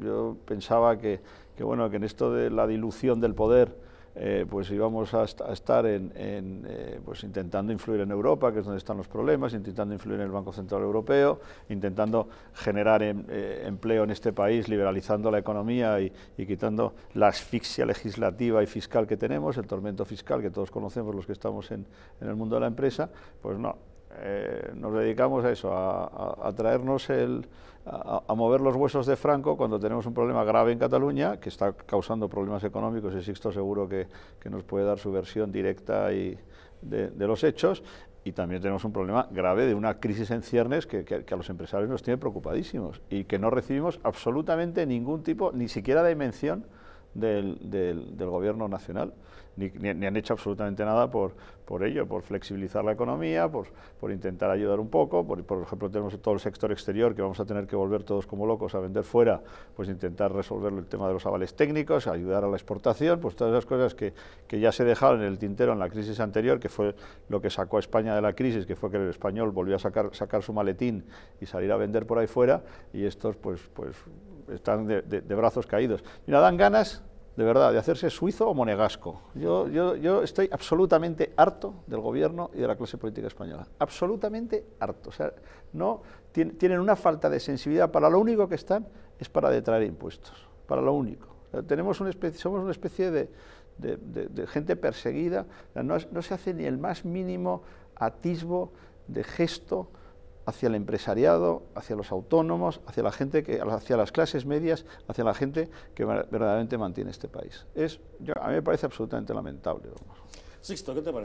Yo pensaba que, que, bueno, que en esto de la dilución del poder eh, pues íbamos a, estar en, eh, pues intentando influir en Europa, que es donde están los problemas, intentando influir en el Banco Central Europeo, intentando generar em, eh, empleo en este país, liberalizando la economía y, y, quitando la asfixia legislativa y fiscal que tenemos, el tormento fiscal que todos conocemos los que estamos en, en el mundo de la empresa, pues no, dedicamos a eso, a, traernos el, a, mover los huesos de Franco cuando tenemos un problema grave en Cataluña, que está causando problemas económicos, y Sixto seguro que, nos puede dar su versión directa y de, los hechos, y también tenemos un problema grave de una crisis en ciernes que, a los empresarios nos tiene preocupadísimos y que no recibimos absolutamente ningún tipo, ni siquiera de mención, del, gobierno nacional, ni, han hecho absolutamente nada por, ello, por flexibilizar la economía, por, intentar ayudar un poco, por, ejemplo tenemos todo el sector exterior que vamos a tener que volver todos como locos a vender fuera, pues intentar resolver el tema de los avales técnicos, ayudar a la exportación, pues todas esas cosas que, ya se dejaron en el tintero en la crisis anterior, que fue lo que sacó a España de la crisis, que fue que el español volvió a sacar, sacar su maletín y salir a vender por ahí fuera, y estos pues, pues están de, brazos caídos. y no dan ganas, de verdad, de hacerse suizo o monegasco. Yo, estoy absolutamente harto del gobierno y de la clase política española. Absolutamente harto. no, tienen una falta de sensibilidad. Para lo único que están es para detraer impuestos. Para lo único. tenemos una especie, somos una especie de, gente perseguida, no, se hace ni el más mínimo atisbo de gesto hacia el empresariado, hacia los autónomos, hacia la gente que, hacia las clases medias, hacia la gente que verdaderamente mantiene este país. Es, a mí me parece absolutamente lamentable. Sixto, ¿qué te parece?